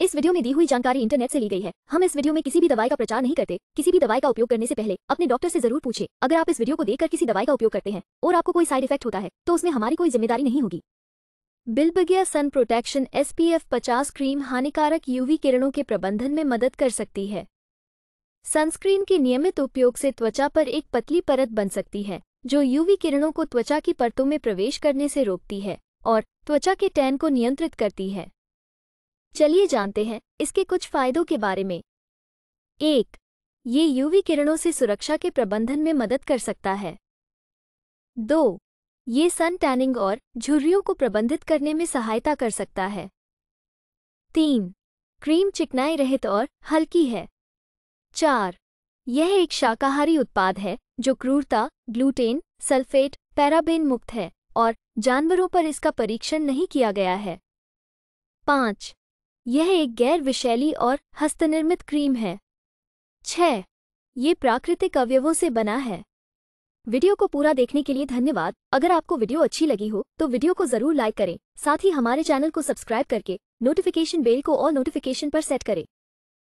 इस वीडियो में दी हुई जानकारी इंटरनेट से ली गई है हम इस वीडियो में किसी भी दवाई का प्रचार नहीं करते किसी भी दवाई का उपयोग करने से पहले अपने डॉक्टर से जरूर पूछे अगर आप इस वीडियो को देखकर किसी दवाई का उपयोग करते हैं और आपको कोई साइड इफेक्ट होता है तो उसमें हमारी कोई जिम्मेदारी नहीं होगी बिल्बगिया सन प्रोटेक्शन एस पी पचास क्रीम हानिकारक यूवी किरणों के प्रबंधन में मदद कर सकती है सनस्क्रीन के नियमित उपयोग से त्वचा पर एक पतली परत बन सकती है जो यूवी किरणों को त्वचा की परतों में प्रवेश करने से रोकती है और त्वचा के टैन को नियंत्रित करती है चलिए जानते हैं इसके कुछ फायदों के बारे में एक ये यूवी किरणों से सुरक्षा के प्रबंधन में मदद कर सकता है दो ये सन टैनिंग और झुर्रियों को प्रबंधित करने में सहायता कर सकता है तीन क्रीम चिकनाई रहित और हल्की है चार यह एक शाकाहारी उत्पाद है जो क्रूरता ग्लूटेन सल्फेट पैराबेन मुक्त है और जानवरों पर इसका परीक्षण नहीं किया गया है पाँच यह एक गैर विषैली और हस्तनिर्मित क्रीम है छह ये प्राकृतिक अवयवों से बना है वीडियो को पूरा देखने के लिए धन्यवाद अगर आपको वीडियो अच्छी लगी हो तो वीडियो को जरूर लाइक करें साथ ही हमारे चैनल को सब्सक्राइब करके नोटिफिकेशन बेल को और नोटिफिकेशन पर सेट करें